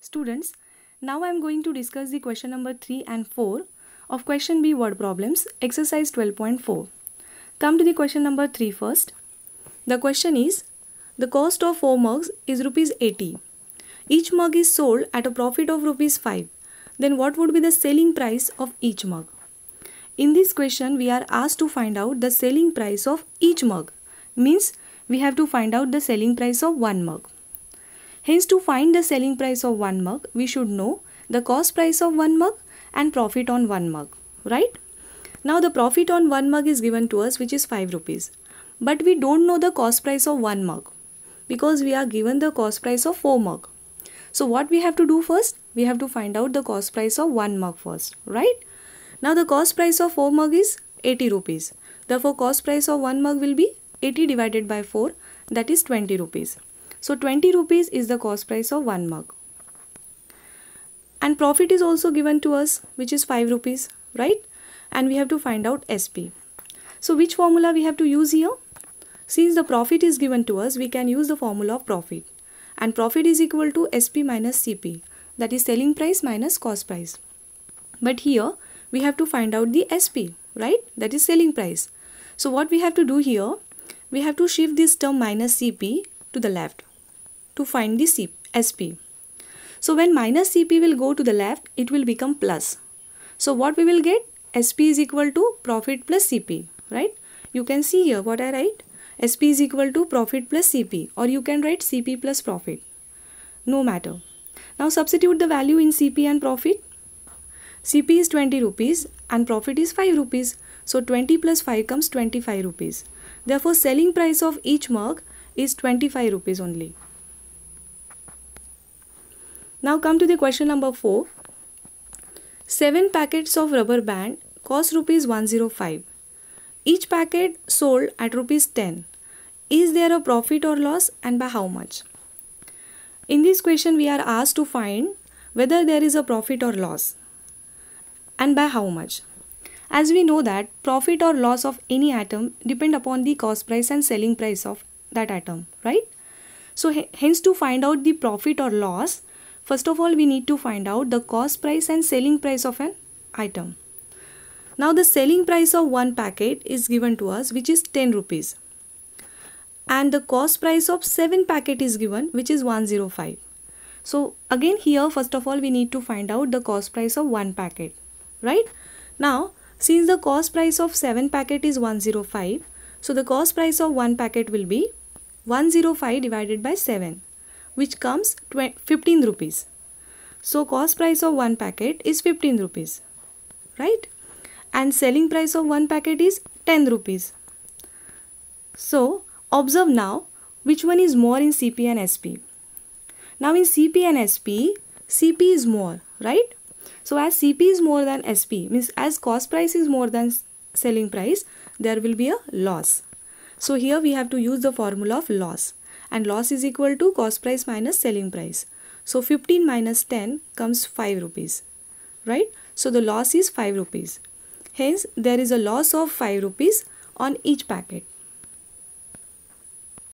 Students, now I am going to discuss the question number 3 and 4 of question B word problems exercise 12.4. Come to the question number 3 first. The question is the cost of 4 mugs is rupees 80. Each mug is sold at a profit of rupees 5. Then what would be the selling price of each mug? In this question we are asked to find out the selling price of each mug means we have to find out the selling price of one mug. Hence to find the selling price of one mug, we should know the cost price of one mug and profit on one mug, right? Now the profit on one mug is given to us which is 5 rupees. But we don't know the cost price of one mug because we are given the cost price of 4 mug. So what we have to do first? We have to find out the cost price of one mug first, right? Now the cost price of 4 mug is 80 rupees. Therefore cost price of one mug will be 80 divided by 4 that is 20 rupees. So 20 rupees is the cost price of one mug. And profit is also given to us which is 5 rupees, right? And we have to find out SP. So which formula we have to use here? Since the profit is given to us, we can use the formula of profit. And profit is equal to SP minus CP that is selling price minus cost price. But here we have to find out the SP, right? That is selling price. So what we have to do here, we have to shift this term minus CP to the left to find the CP, SP. So when minus CP will go to the left, it will become plus. So what we will get? SP is equal to profit plus CP, right? You can see here what I write. SP is equal to profit plus CP or you can write CP plus profit. No matter. Now substitute the value in CP and profit. CP is 20 rupees and profit is 5 rupees. So 20 plus 5 comes 25 rupees. Therefore selling price of each mug is 25 rupees only. Now come to the question number 4. 7 packets of rubber band cost rupees 105. Each packet sold at rupees 10. Is there a profit or loss and by how much? In this question we are asked to find whether there is a profit or loss and by how much. As we know that profit or loss of any atom depend upon the cost price and selling price of that atom, right? So hence to find out the profit or loss, First of all, we need to find out the cost price and selling price of an item. Now the selling price of one packet is given to us which is 10 rupees and the cost price of 7 packet is given which is 105. So again here first of all we need to find out the cost price of 1 packet right. Now since the cost price of 7 packet is 105 so the cost price of 1 packet will be 105 divided by 7 which comes 15 rupees. So cost price of one packet is 15 rupees, right? And selling price of one packet is 10 rupees. So observe now which one is more in CP and SP. Now in CP and SP, CP is more, right? So as CP is more than SP, means as cost price is more than selling price, there will be a loss. So here we have to use the formula of loss and loss is equal to cost price minus selling price. So 15 minus 10 comes 5 rupees, right? So the loss is 5 rupees. Hence, there is a loss of 5 rupees on each packet.